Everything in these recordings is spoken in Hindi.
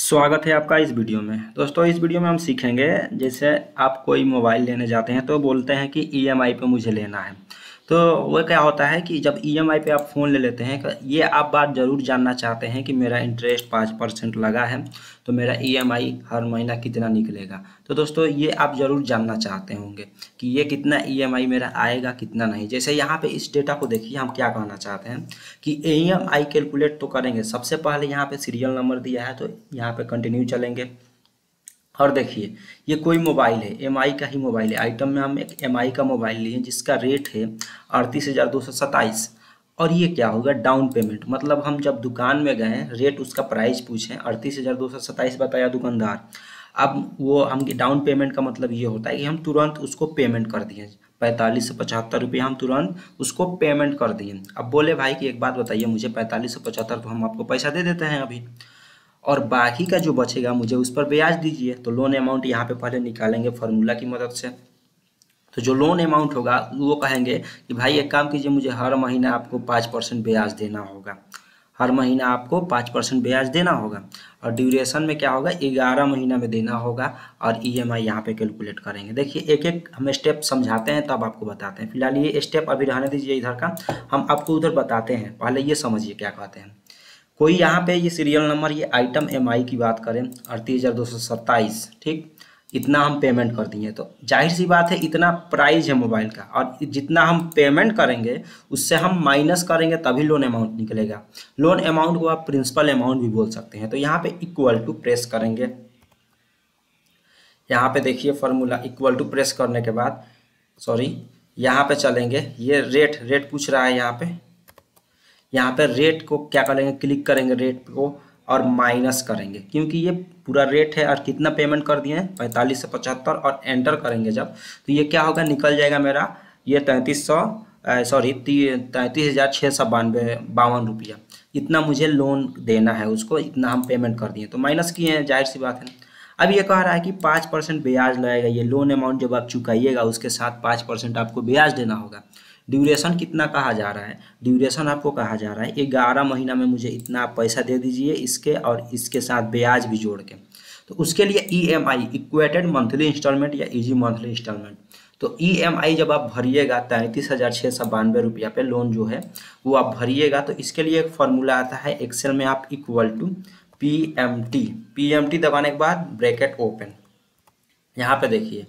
स्वागत है आपका इस वीडियो में दोस्तों इस वीडियो में हम सीखेंगे जैसे आप कोई मोबाइल लेने जाते हैं तो बोलते हैं कि ईएमआई e पे मुझे लेना है तो वह क्या होता है कि जब ई एम आई पर आप फ़ोन ले लेते हैं तो ये आप बात ज़रूर जानना चाहते हैं कि मेरा इंटरेस्ट पाँच परसेंट लगा है तो मेरा ई एम आई हर महीना कितना निकलेगा तो दोस्तों ये आप ज़रूर जानना चाहते होंगे कि ये कितना ई एम आई मेरा आएगा कितना नहीं जैसे यहाँ पे इस डेटा को देखिए हम क्या कहना चाहते हैं कि ई एम आई कैलकुलेट तो करेंगे सबसे पहले यहाँ पर सीरियल नंबर दिया है तो यहाँ पर कंटिन्यू चलेंगे और देखिए ये कोई मोबाइल है एम का ही मोबाइल है आइटम में हम एक एम का मोबाइल लिए जिसका रेट है अड़तीस हज़ार दो सौ सत्ताईस और ये क्या होगा डाउन पेमेंट मतलब हम जब दुकान में गए रेट उसका प्राइस पूछें अड़तीस हज़ार दो सौ सत्ताईस बताया दुकानदार अब वो हम डाउन पेमेंट का मतलब ये होता है कि हम तुरंत उसको पेमेंट कर दिए पैंतालीस से पचहत्तर रुपये हम तुरंत उसको पेमेंट कर दिए अब बोले भाई कि एक बात बताइए मुझे पैंतालीस से पचहत्तर तो हम आपको पैसा दे देते हैं अभी और बाकी का जो बचेगा मुझे उस पर ब्याज दीजिए तो लोन अमाउंट यहाँ पे पहले निकालेंगे फार्मूला की मदद से तो जो लोन अमाउंट होगा वो कहेंगे कि भाई एक काम कीजिए मुझे हर महीना आपको पाँच परसेंट ब्याज देना होगा हर महीना आपको पाँच परसेंट ब्याज देना होगा और ड्यूरेशन में क्या होगा ग्यारह महीना में देना होगा और ई एम आई यहाँ पर कैलकुलेट करेंगे देखिए एक एक हम स्टेप समझाते हैं तब आपको बताते हैं फिलहाल ये स्टेप अभी रहने दीजिए इधर का हम आपको उधर बताते हैं पहले ये समझिए क्या कहते हैं कोई यहाँ पे ये सीरियल नंबर ये आइटम एम आई की बात करें अड़तीस हज़ार दो सौ ठीक इतना हम पेमेंट कर दिए तो जाहिर सी बात है इतना प्राइस है मोबाइल का और जितना हम पेमेंट करेंगे उससे हम माइनस करेंगे तभी लोन अमाउंट निकलेगा लोन अमाउंट को आप प्रिंसिपल अमाउंट भी बोल सकते हैं तो यहाँ पे इक्वल टू प्रेस करेंगे यहाँ पे देखिए फॉर्मूला इक्वल टू प्रेस करने के बाद सॉरी यहाँ पे चलेंगे ये रेट रेट पूछ रहा है यहाँ पे यहाँ पर रेट को क्या करेंगे क्लिक करेंगे रेट को और माइनस करेंगे क्योंकि ये पूरा रेट है और कितना पेमेंट कर दिए हैं पैंतालीस से पचहत्तर और एंटर करेंगे जब तो ये क्या होगा निकल जाएगा मेरा ये तैंतीस सौ सॉरी तैंतीस हज़ार छः सौ बानवे बावन रुपया इतना मुझे लोन देना है उसको इतना हम पेमेंट कर दिए तो माइनस किए हैं जाहिर सी बात है अब ये कह रहा है कि पाँच परसेंट ब्याज लगेगा ये लोन अमाउंट जब आप चुकाइएगा उसके साथ पाँच परसेंट आपको ब्याज देना होगा ड्यूरेशन कितना कहा जा रहा है ड्यूरेशन आपको कहा जा रहा है ग्यारह महीना में मुझे इतना पैसा दे दीजिए इसके और इसके साथ ब्याज भी जोड़ के तो उसके लिए E M I equated monthly instalment या इजी मंथली इंस्टॉलमेंट तो ई एम आई जब आप भरिएगा तैंतीस हज़ार छः सौ बानवे रुपया पे लोन जो है वो आप भरिएगा तो इसके लिए एक फॉर्मूला आता है एक्सेल में आप equal to P M T P M T दबाने के बाद ब्रैकेट ओपन यहाँ पे देखिए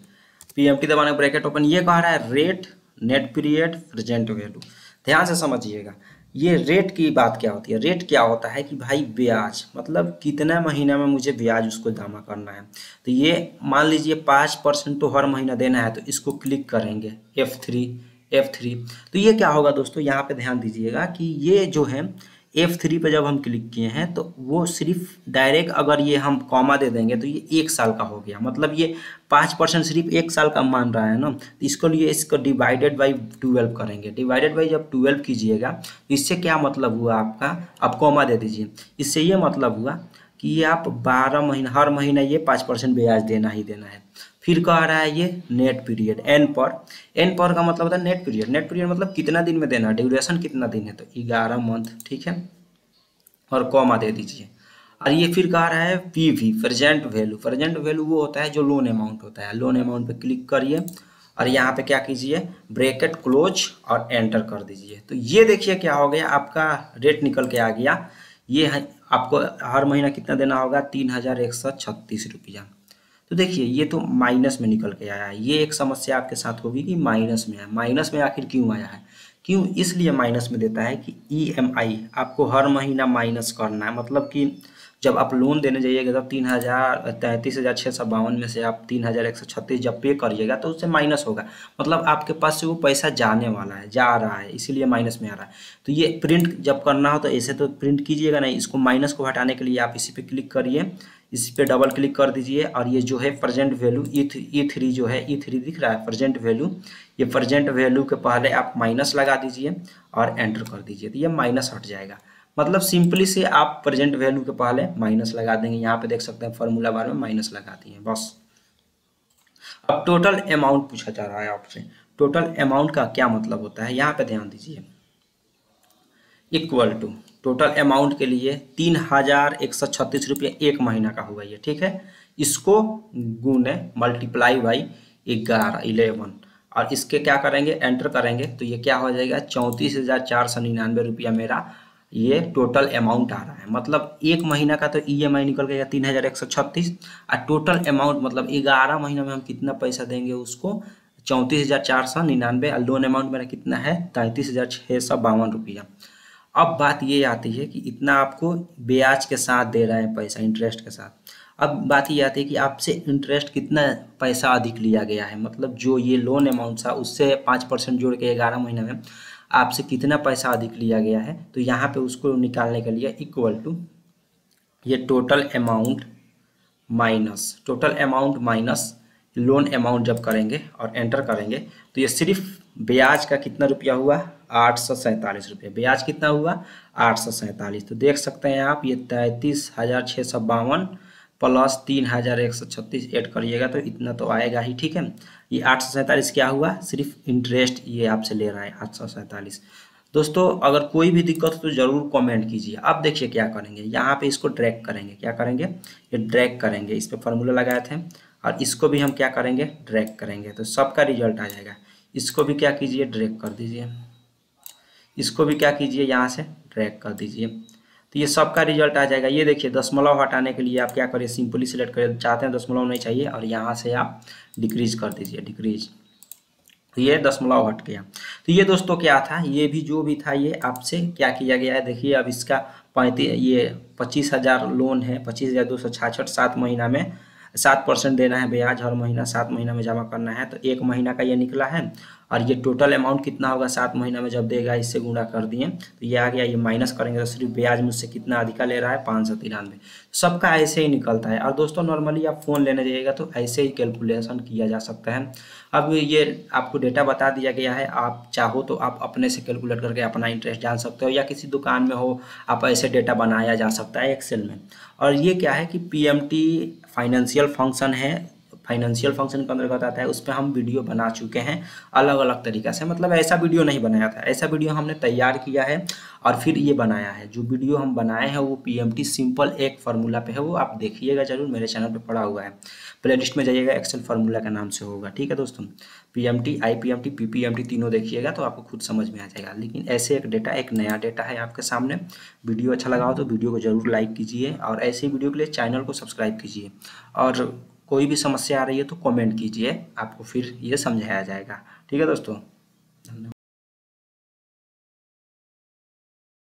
पी एम टी दबाने ब्रैकेट ओपन ये कह रहा है rate net period present value ध्यान से समझिएगा ये रेट की बात क्या होती है रेट क्या होता है कि भाई ब्याज मतलब कितने महीने में मुझे ब्याज उसको जमा करना है तो ये मान लीजिए पाँच परसेंट तो हर महीना देना है तो इसको क्लिक करेंगे एफ थ्री एफ थ्री तो ये क्या होगा दोस्तों यहाँ पे ध्यान दीजिएगा कि ये जो है एफ थ्री पर जब हम क्लिक किए हैं तो वो सिर्फ डायरेक्ट अगर ये हम कॉमा दे देंगे तो ये एक साल का हो गया मतलब ये पाँच परसेंट सिर्फ एक साल का मान रहा है ना तो इसको लिए इसको डिवाइडेड बाई ट्वेल्व करेंगे डिवाइडेड बाई जब ट्वेल्व कीजिएगा तो इससे क्या मतलब हुआ आपका आप कॉमा दे दीजिए इससे ये मतलब हुआ कि आप बारह महीना हर महीना ये पाँच परसेंट ब्याज देना ही देना है फिर कह रहा है ये net period N per N per का मतलब होता है नेट पीरियड नेट पीरियड मतलब कितना दिन में देना ड्यूरेशन कितना दिन है तो ग्यारह मंथ ठीक है और कॉमा दे दीजिए और ये फिर कह रहा है P V present value present value वो होता है जो लोन अमाउंट होता है लोन अमाउंट पे क्लिक करिए और यहाँ पे क्या कीजिए ब्रेकेट क्लोज और एंटर कर दीजिए तो ये देखिए क्या हो गया आपका रेट निकल के आ गया ये है आपको हर महीना कितना देना होगा तीन हज़ार एक सौ छत्तीस रुपया तो देखिए ये तो माइनस में निकल के आया है ये एक समस्या आपके साथ होगी कि माइनस में है माइनस में आखिर क्यों आया है क्यों इसलिए माइनस में देता है कि ई e आपको हर महीना माइनस करना है मतलब कि जब आप लोन देने जाइएगा तब तो तीन हज़ार तैंतीस हज़ार छः सौ बावन में से आप तीन हज़ार एक सौ छत्तीस जब पे करिएगा तो उससे माइनस होगा मतलब आपके पास से वो पैसा जाने वाला है जा रहा है इसीलिए माइनस में आ रहा है तो ये प्रिंट जब करना हो तो ऐसे तो प्रिंट कीजिएगा नहीं इसको माइनस को हटाने के लिए आप इसी पर क्लिक करिए इस पर डबल क्लिक कर दीजिए और ये जो है प्रजेंट वैल्यू ई थ्री जो है ई e थ्री दिख रहा है प्रजेंट वैल्यू ये प्रजेंट वैल्यू के पहले आप माइनस लगा दीजिए और एंटर कर दीजिए तो ये माइनस हट जाएगा मतलब सिंपली से आप प्रेजेंट वैल्यू के पहले माइनस लगा देंगे यहाँ पे देख सकते हैं फॉर्मूला बार में माइनस लगा दिए बस अब टोटल अमाउंट पूछा जा रहा है आपसे टोटल अमाउंट का क्या मतलब होता है यहाँ पे ध्यान दीजिए इक्वल टू टोटल अमाउंट के लिए तीन हजार एक सौ छत्तीस रुपये एक महीना का हुआ ये ठीक है इसको गुने मल्टीप्लाई बाई ग्यारह इलेवन और इसके क्या करेंगे एंटर करेंगे तो ये क्या हो जाएगा चौंतीस हजार चार सौ निन्यानवे रुपया मेरा ये टोटल अमाउंट आ रहा है मतलब एक महीना का तो ई एम आई निकल गया तीन हज़ार एक सौ छत्तीस और टोटल अमाउंट मतलब ग्यारह महीना में हम कितना पैसा देंगे उसको चौंतीस हज़ार चार सौ निन्यानवे और लोन अमाउंट मेरा कितना है तैंतीस हज़ार छः सौ बावन रुपया अब बात ये आती है कि इतना आपको ब्याज के साथ दे रहा है पैसा इंटरेस्ट के साथ अब बात ये आती है कि आपसे इंटरेस्ट कितना पैसा अधिक लिया गया है मतलब जो ये लोन अमाउंट था उससे पाँच परसेंट जोड़ के ग्यारह महीने में आपसे कितना पैसा अधिक लिया गया है तो यहाँ पे उसको निकालने के लिए इक्वल टू ये total amount minus total amount minus loan amount जब करेंगे और एंटर करेंगे तो ये सिर्फ ब्याज का कितना रुपया हुआ आठ सौ सैंतालीस रुपये ब्याज कितना हुआ आठ सौ सैंतालीस तो देख सकते हैं आप ये तैंतीस हज़ार छः सौ बावन प्लस तीन हज़ार एक सौ छत्तीस एड करिएगा तो इतना तो आएगा ही ठीक है ये आठ सौ सैंतालीस क्या हुआ सिर्फ इंटरेस्ट ये आपसे ले रहा है आठ सौ सैंतालीस दोस्तों अगर कोई भी दिक्कत हो तो ज़रूर कमेंट कीजिए अब देखिए क्या करेंगे यहाँ पे इसको ड्रैग करेंगे क्या करेंगे ये ड्रैग करेंगे इस पर फॉर्मूला लगाए थे और इसको भी हम क्या करेंगे ड्रैग करेंगे तो सबका रिजल्ट आ जाएगा इसको भी क्या कीजिए ड्रैग कर दीजिए इसको भी क्या कीजिए यहाँ से ड्रैग कर दीजिए तो ये सबका रिजल्ट आ जाएगा ये देखिए दशमलव हटाने के लिए आप क्या करिए सिंपली सिलेक्ट करिए चाहते हैं दशमलव नहीं चाहिए और यहाँ से आप डिक्रीज कर दीजिए डिक्रीज तो ये दशमलव हट गया तो ये दोस्तों क्या था ये भी जो भी था ये आपसे क्या किया गया है देखिए अब इसका पैंतीस ये पच्चीस हज़ार लोन है पच्चीस हज़ार दो सौ छाछठ सात महीना में सात परसेंट देना है ब्याज हर महीना सात महीना में जमा करना है तो एक महीना का ये निकला है और ये टोटल अमाउंट कितना होगा सात महीना में जब देगा इससे गुणा कर दिए तो ये आ गया ये माइनस करेंगे तो सिर्फ ब्याज मुझसे कितना अधिका ले रहा है पाँच सौ तिरानवे सबका ऐसे ही निकलता है और दोस्तों नॉर्मली आप फ़ोन लेने जाइएगा तो ऐसे ही कैलकुलेशन किया जा सकता है अब ये आपको डेटा बता दिया गया है आप चाहो तो आप अपने से कैलकुलेट करके अपना इंटरेस्ट जान सकते हो या किसी दुकान में हो आप ऐसे डेटा बनाया जा सकता है एक्सेल में और ये क्या है कि पी फाइनेंशियल फंक्शन है फाइनेंशियल फंक्शन के अंतर्गत आता है उस पर हम वीडियो बना चुके हैं अलग अलग तरीका से मतलब ऐसा वीडियो नहीं बनाया था ऐसा वीडियो हमने तैयार किया है और फिर ये बनाया है जो वीडियो हम बनाए हैं वो पीएमटी सिंपल एक फार्मूला पे है वो आप देखिएगा जरूर मेरे चैनल पे पड़ा हुआ है प्ले में जाइएगा एक्सेल फार्मूला के नाम से होगा ठीक है दोस्तों T T I P P M P M T तीनों देखिएगा तो आपको खुद समझ में आ जाएगा लेकिन ऐसे एक डेटा एक नया डेटा है आपके सामने वीडियो अच्छा लगा हो तो वीडियो को जरूर लाइक कीजिए और ऐसे वीडियो के लिए चैनल को सब्सक्राइब कीजिए और कोई भी समस्या आ रही है तो कमेंट कीजिए आपको फिर ये समझाया जाएगा ठीक है दोस्तों